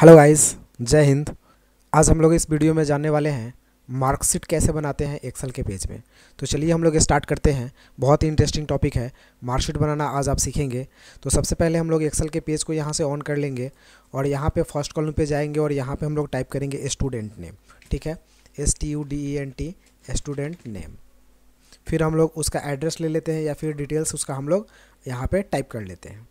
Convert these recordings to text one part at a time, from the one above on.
hello guys जय हिंद आज हम लोग इस वीडियो में जानने वाले हैं मार्कशीट कैसे बनाते हैं एक्सेल के पेज में तो चलिए हम लोग स्टार्ट करते हैं बहुत ही इंटरेस्टिंग टॉपिक है मार्कशीट बनाना आज आप सीखेंगे तो सबसे पहले हम लोग एक्सेल के पेज को यहाँ से ऑन कर लेंगे और यहाँ पे फर्स्ट कॉलम पे जाएंगे और यहाँ पर हम लोग टाइप करेंगे स्टूडेंट नेम ठीक है S T U D E N T student name फिर हम लोग उसका एड्रेस ले लेते हैं या फिर डिटेल्स उसका हम लोग यहाँ पर टाइप कर लेते हैं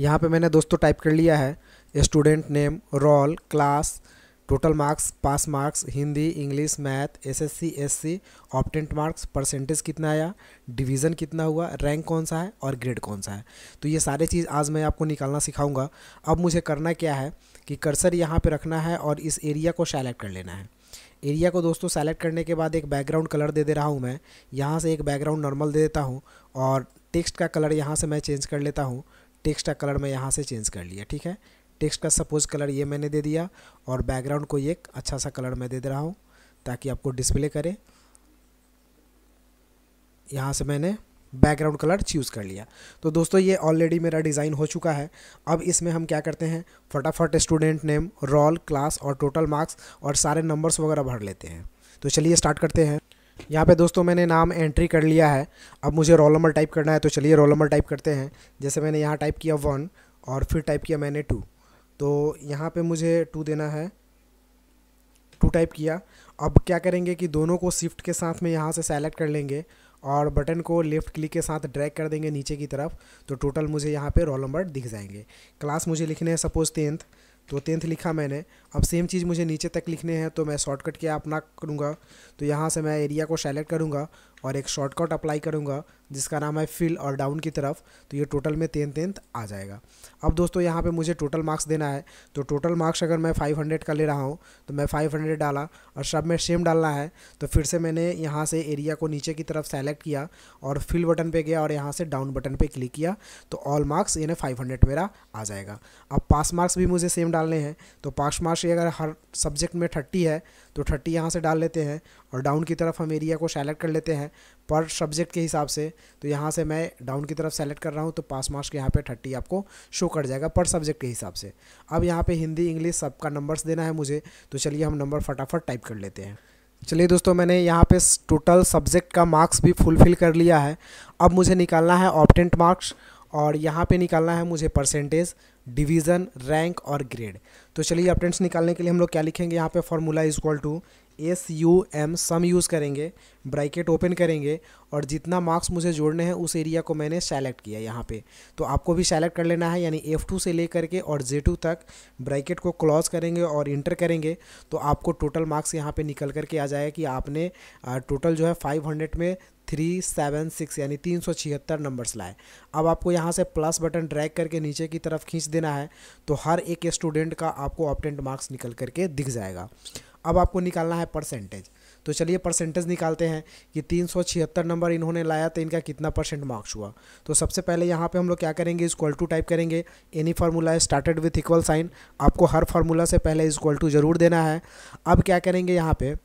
यहाँ पे मैंने दोस्तों टाइप कर लिया है student name roll class total marks pass marks Hindi English math SSC SC obtained marks percentage कितना आया डिवीज़न कितना हुआ रैंक कौन सा है और ग्रेड कौन सा है तो ये सारे चीज़ आज मैं आपको निकालना सिखाऊंगा अब मुझे करना क्या है कि कर्सर यहाँ पे रखना है और इस एरिया को सेलेक्ट कर लेना है एरिया को दोस्तों सेलेक्ट करने के बाद एक बैकग्राउंड कलर दे दे रहा हूँ मैं यहाँ से एक बैकग्राउंड नॉर्मल दे देता हूँ और टेक्स्ट का कलर यहाँ से मैं चेंज कर लेता हूँ टेक्स्ट का कलर मैं यहाँ से चेंज कर लिया ठीक है टेक्स्ट का सपोज कलर ये मैंने दे दिया और बैकग्राउंड को एक अच्छा सा कलर मैं दे दे रहा हूँ ताकि आपको डिस्प्ले करे यहाँ से मैंने बैकग्राउंड कलर चूज़ कर लिया तो दोस्तों ये ऑलरेडी मेरा डिज़ाइन हो चुका है अब इसमें हम क्या करते हैं फटाफट स्टूडेंट नेम रोल क्लास और टोटल मार्क्स और सारे नंबर्स वगैरह भर लेते हैं तो चलिए स्टार्ट करते हैं यहाँ पे दोस्तों मैंने नाम एंट्री कर लिया है अब मुझे रोल नंबर टाइप करना है तो चलिए रोल नंबर टाइप करते हैं जैसे मैंने यहाँ टाइप किया वन और फिर टाइप किया मैंने टू तो यहाँ पे मुझे टू देना है टू टाइप किया अब क्या करेंगे कि दोनों को शिफ्ट के साथ में यहाँ से सेलेक्ट कर लेंगे और बटन को लेफ़्ट क्लिक के साथ ड्रैग कर देंगे नीचे की तरफ तो टोटल मुझे यहाँ पर रोल नंबर दिख जाएंगे क्लास मुझे लिखने हैं सपोज़ टेंथ तो टेंथ लिखा मैंने अब सेम चीज़ मुझे नीचे तक लिखने हैं तो मैं शॉर्टकट के अपना करूँगा तो यहाँ से मैं एरिया को सेलेक्ट करूँगा और एक शॉर्टकट अप्लाई करूँगा जिसका नाम है फिल और डाउन की तरफ तो ये टोटल में तेन तेन आ जाएगा अब दोस्तों यहाँ पे मुझे टोटल मार्क्स देना है तो टोटल मार्क्स अगर मैं 500 का ले रहा हूँ तो मैं 500 डाला और सब में सेम डालना है तो फिर से मैंने यहाँ से एरिया को नीचे की तरफ सेलेक्ट किया और फिल बटन पर गया और यहाँ से डाउन बटन पर क्लिक किया तो ऑल मार्क्स यानी फाइव मेरा आ जाएगा अब पास मार्क्स भी मुझे सेम डालने हैं तो पास मार्क्स अगर हर सब्जेक्ट में थर्टी है तो थर्टी यहाँ से डाल लेते हैं और डाउन की तरफ हम एरिया को सेलेक्ट कर लेते हैं पर सब्जेक्ट के हिसाब से तो यहाँ से मैं डाउन की तरफ सेलेक्ट कर रहा हूँ तो पास मार्क्स के यहाँ पे थर्टी आपको शो कर जाएगा पर सब्जेक्ट के हिसाब से अब यहाँ पे हिंदी इंग्लिश सबका नंबर्स देना है मुझे तो चलिए हम नंबर फटाफट टाइप कर लेते हैं चलिए दोस्तों मैंने यहाँ पे टोटल सब्जेक्ट का मार्क्स भी फुलफ़िल कर लिया है अब मुझे निकालना है ऑप्टेंट मार्क्स और यहाँ पे निकालना है मुझे परसेंटेज डिवीज़न रैंक और ग्रेड तो चलिए अपडेंट्स निकालने के लिए हम लोग क्या लिखेंगे यहाँ पे formula is equal to S U M sum use करेंगे ब्रैकेट ओपन करेंगे और जितना मार्क्स मुझे जोड़ने हैं उस एरिया को मैंने सेलेक्ट किया यहाँ पे तो आपको भी सेलेक्ट कर लेना है यानी F2 से ले करके और टू तक ब्रैकेट को क्लॉज करेंगे और इंटर करेंगे तो आपको टोटल मार्क्स यहाँ पे निकल करके आ जाएगा कि आपने टोटल जो है 500 में थ्री सेवन सिक्स यानी तीन सौ छिहत्तर नंबर्स लाए अब आपको यहाँ से प्लस बटन ड्रैग करके नीचे की तरफ खींच देना है तो हर एक स्टूडेंट का आपको ऑप्टेंट मार्क्स निकल करके दिख जाएगा अब आपको निकालना है परसेंटेज तो चलिए परसेंटेज निकालते हैं कि तीन सौ छिहत्तर नंबर इन्होंने लाया तो इनका कितना परसेंट मार्क्स हुआ तो सबसे पहले यहाँ पे हम लोग क्या करेंगे इज टू टाइप करेंगे any formula started with equal sign आपको हर फार्मूला से पहले इज टू जरूर देना है अब क्या करेंगे यहाँ पर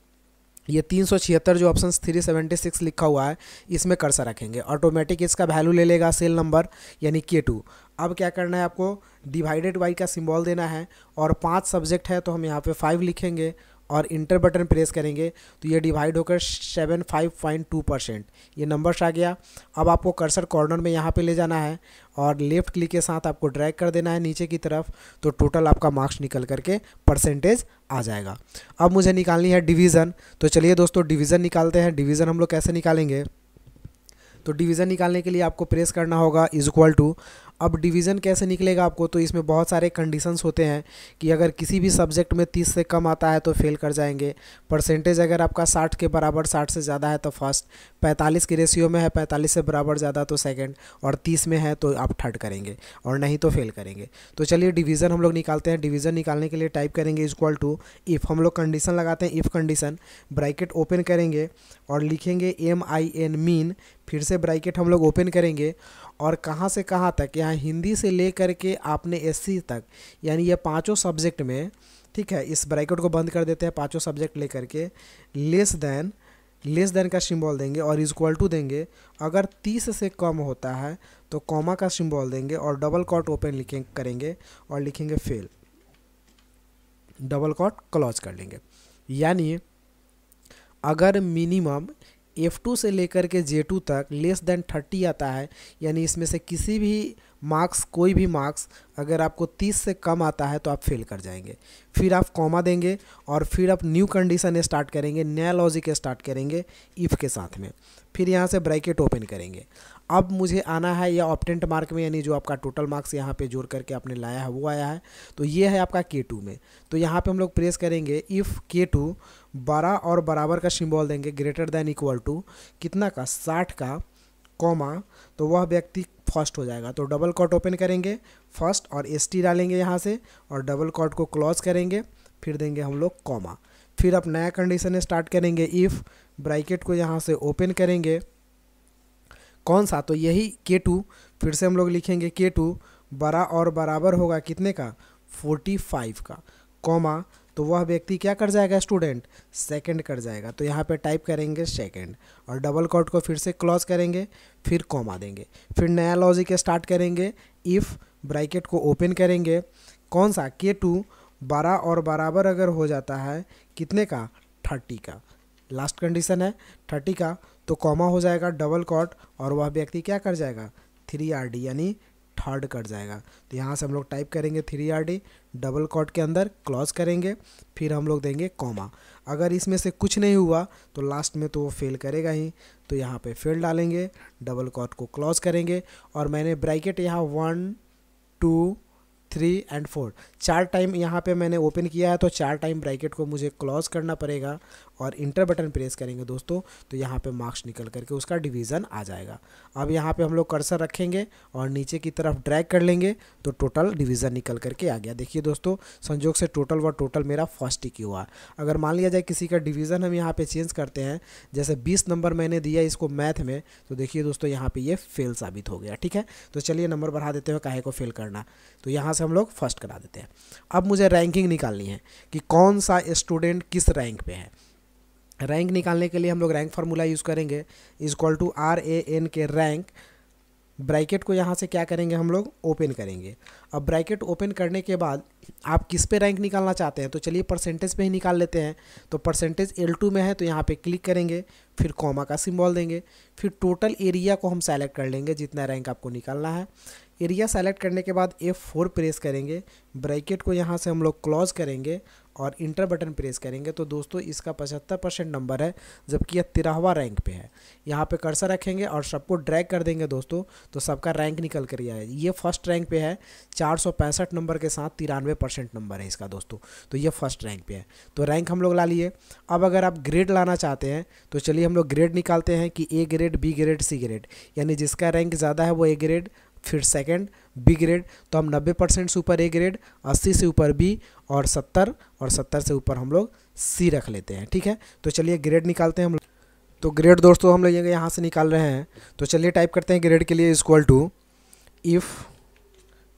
ये तीन सौ छिहत्तर जो ऑप्शन थ्री सेवेंटी सिक्स लिखा हुआ है इसमें कर्सर रखेंगे ऑटोमेटिक इसका वैल्यू ले लेगा सेल नंबर यानी के टू अब क्या करना है आपको डिवाइडेड बाई का सिंबल देना है और पांच सब्जेक्ट है तो हम यहाँ पे फाइव लिखेंगे और इंटर बटन प्रेस करेंगे तो ये डिवाइड होकर seven five point two percent ये नंबर्स आ गया अब आपको कर्सर कॉर्नर में यहाँ पे ले जाना है और लेफ़्ट क्लिक के साथ आपको ड्रैग कर देना है नीचे की तरफ तो टोटल आपका मार्क्स निकल करके परसेंटेज आ जाएगा अब मुझे निकालनी है डिवीज़न तो चलिए दोस्तों डिवीज़न निकालते हैं डिवीज़न हम लोग कैसे निकालेंगे तो डिवीज़न निकालने के लिए आपको प्रेस करना होगा इज इक्वल टू अब डिवीज़न कैसे निकलेगा आपको तो इसमें बहुत सारे कंडीशंस होते हैं कि अगर किसी भी सब्जेक्ट में तीस से कम आता है तो फेल कर जाएंगे परसेंटेज अगर आपका साठ के बराबर साठ से ज़्यादा है तो फर्स्ट पैंतालीस के रेशियो में है पैंतालीस से बराबर ज़्यादा तो सेकेंड और तीस में है तो आप थर्ड करेंगे और नहीं तो फेल करेंगे तो चलिए डिवीज़न हम लोग निकालते हैं डिवीज़न निकालने के लिए टाइप करेंगे इक्वल टू इफ़ हम लोग कंडीशन लगाते हैं इफ़ कंडीशन ब्रैकेट ओपन करेंगे और लिखेंगे एम आई एन मीन फिर से ब्रैकेट हम लोग ओपन करेंगे और कहाँ से कहाँ तक यहाँ हिंदी से ले कर के आपने एस तक यानी ये पाँचों सब्जेक्ट में ठीक है इस ब्रैकेट को बंद कर देते हैं पाँचों सब्जेक्ट ले करके लेस दैन लेस देन का सिंबल देंगे और इज इक्वल टू देंगे अगर तीस से कम होता है तो कॉमा का सिंबल देंगे और डबल कॉट ओपन लिखें करेंगे और लिखेंगे फेल डबल कॉट क्लॉज कर लेंगे यानी अगर मिनिमम F2 से लेकर के J2 तक लेस देन 30 आता है यानी इसमें से किसी भी मार्क्स कोई भी मार्क्स अगर आपको तीस से कम आता है तो आप फेल कर जाएंगे फिर आप कॉमा देंगे और फिर आप न्यू कंडीशन स्टार्ट करेंगे नया लॉजिक स्टार्ट करेंगे इफ़ के साथ में फिर यहाँ से ब्रैकेट ओपन करेंगे अब मुझे आना है या ऑप्टेंट मार्क में यानी जो आपका टोटल मार्क्स यहाँ पे जोड़ करके आपने लाया है वो आया है तो ये है आपका के टू में तो यहाँ पे हम लोग प्रेस करेंगे इफ़ के टू बड़ा और बराबर का सिंबल देंगे ग्रेटर देन इक्वल टू कितना का साठ का कॉमा तो वह व्यक्ति फर्स्ट हो जाएगा तो डबल कॉट ओपन करेंगे फर्स्ट और एस टी डालेंगे यहाँ से और डबल कॉट को क्लॉज करेंगे फिर देंगे हम लोग कॉमा फिर आप नया कंडीशन स्टार्ट करेंगे इफ़ ब्रैकेट को यहाँ से ओपन करेंगे कौन सा तो यही के टू फिर से हम लोग लिखेंगे के टू बड़ा और बराबर होगा कितने का फोर्टी फाइव का कॉमा तो वह व्यक्ति क्या कर जाएगा स्टूडेंट सेकंड कर जाएगा तो यहाँ पे टाइप करेंगे सेकंड और डबल कोट को फिर से क्लॉज करेंगे फिर कॉमा देंगे फिर नया लॉजिक स्टार्ट करेंगे इफ़ ब्रैकेट को ओपन करेंगे कौन सा के टू बारह और बराबर अगर हो जाता है कितने का थर्टी का लास्ट कंडीशन है थर्टी का तो कॉमा हो जाएगा डबल कॉट और वह व्यक्ति क्या कर जाएगा थ्री आर डी यानी थर्ड कट जाएगा तो यहाँ से हम लोग टाइप करेंगे three R D double quote के अंदर क्लॉज करेंगे फिर हम लोग देंगे कॉमा अगर इसमें से कुछ नहीं हुआ तो लास्ट में तो वो फेल करेगा ही तो यहाँ पे फेल डालेंगे डबल कॉट को क्लॉज करेंगे और मैंने ब्रैकेट यहाँ one two three and four चार टाइम यहाँ पे मैंने ओपन किया है तो चार टाइम ब्रैकेट को मुझे क्लॉज करना पड़ेगा और इंटर बटन प्रेस करेंगे दोस्तों तो यहाँ पे मार्क्स निकल करके उसका डिवीज़न आ जाएगा अब यहाँ पे हम लोग कर्सर रखेंगे और नीचे की तरफ ड्रैग कर लेंगे तो टोटल डिवीज़न निकल करके आ गया देखिए दोस्तों संजोग से टोटल व टोटल मेरा फर्स्ट ही हुआ अगर मान लिया जाए किसी का डिवीज़न हम यहाँ पर चेंज करते हैं जैसे बीस नंबर मैंने दिया इसको मैथ में तो देखिए दोस्तों यहाँ पर ये फेल साबित हो गया ठीक है तो चलिए नंबर बढ़ा देते हैं काहे को फेल करना तो यहाँ से हम लोग फर्स्ट करा देते हैं अब मुझे रैंकिंग निकालनी है कि कौन सा स्टूडेंट किस रैंक पे है रैंक निकालने के लिए हम लोग रैंक फार्मूला यूज़ करेंगे is call to R A N K rank bracket को यहाँ से क्या करेंगे हम लोग ओपन करेंगे अब ब्रैकेट ओपन करने के बाद आप किस पे रैंक निकालना चाहते हैं तो चलिए परसेंटेज पे ही निकाल लेते हैं तो परसेंटेज एल टू में है तो यहाँ पे क्लिक करेंगे फिर कॉमा का सिंबल देंगे फिर टोटल एरिया को हम सेलेक्ट कर लेंगे जितना रैंक आपको निकालना है एरिया सेलेक्ट करने के बाद एफ फोर प्रेस करेंगे ब्रैकेट को यहाँ से हम लोग क्लॉज करेंगे और इंटर बटन प्रेस करेंगे तो दोस्तों इसका पचहत्तर परसेंट नंबर है जबकि यह तिरहवा रैंक पे है यहाँ पे कर्सर रखेंगे और सबको ड्रैग कर देंगे दोस्तों तो सबका रैंक निकल कर आया ये फर्स्ट रैंक पे है चार नंबर के साथ तिरानवे परसेंट नंबर है इसका दोस्तों तो ये फर्स्ट रैंक पे है तो रैंक हम लोग ला लिए अब अगर आप ग्रेड लाना चाहते हैं तो चलिए हम लोग ग्रेड निकालते हैं कि A grade B grade C grade यानी जिसका रैंक ज़्यादा है वो ए ग्रेड फिर सेकंड बी ग्रेड तो हम 90 परसेंट से ऊपर ए ग्रेड 80 से ऊपर बी और 70 और 70 से ऊपर हम लोग सी रख लेते हैं ठीक है तो चलिए ग्रेड निकालते हैं हम तो ग्रेड दोस्तों हम लोग यहाँ से निकाल रहे हैं तो चलिए टाइप करते हैं ग्रेड के लिए इक्वल टू इफ़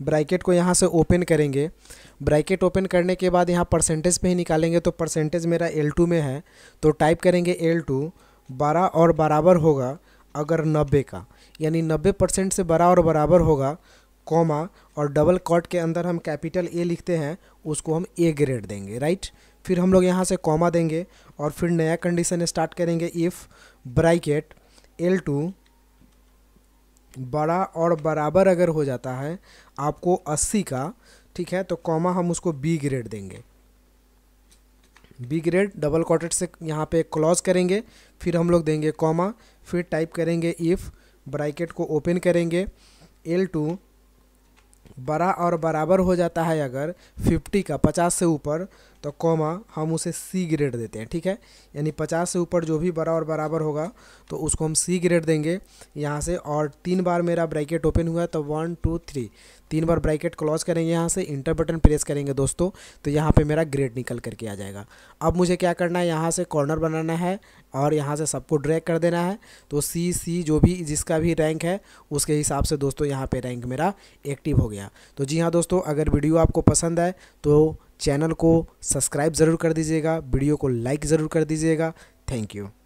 ब्रैकेट को यहाँ से ओपन करेंगे ब्रैकेट ओपन करने के बाद यहाँ परसेंटेज पे ही निकालेंगे तो परसेंटेज मेरा एल टू में है तो टाइप करेंगे एल टू बारह और बराबर होगा अगर नब्बे का यानी 90 परसेंट से बड़ा और बराबर होगा कॉमा और डबल कॉट के अंदर हम कैपिटल ए लिखते हैं उसको हम ए ग्रेड देंगे राइट फिर हम लोग यहाँ से कॉमा देंगे और फिर नया कंडीशन स्टार्ट करेंगे इफ़ ब्राइकेट एल टू बड़ा और बराबर अगर हो जाता है आपको 80 का ठीक है तो कॉमा हम उसको बी ग्रेड देंगे बी ग्रेड डबल कॉटेड से यहाँ पे क्लॉज करेंगे फिर हम लोग देंगे कॉमा फिर टाइप करेंगे इफ़ ब्रैकेट को ओपन करेंगे एल टू बड़ा और बराबर हो जाता है अगर 50 का 50 से ऊपर तो कॉमा हम उसे सी ग्रेड देते हैं ठीक है यानी 50 से ऊपर जो भी बड़ा और बराबर होगा तो उसको हम सी ग्रेड देंगे यहाँ से और तीन बार मेरा ब्रैकेट ओपन हुआ तो वन टू थ्री तीन बार ब्रैकेट क्लोज करेंगे यहाँ से इंटर बटन प्रेस करेंगे दोस्तों तो यहाँ पे मेरा ग्रेड निकल करके आ जाएगा अब मुझे क्या करना है यहाँ से कॉर्नर बनाना है और यहाँ से सबको ड्रैग कर देना है तो सी सी जो भी जिसका भी रैंक है उसके हिसाब से दोस्तों यहाँ पे रैंक मेरा एक्टिव हो गया तो जी हाँ दोस्तों अगर वीडियो आपको पसंद आए तो चैनल को सब्सक्राइब ज़रूर कर दीजिएगा वीडियो को लाइक ज़रूर कर दीजिएगा थैंक यू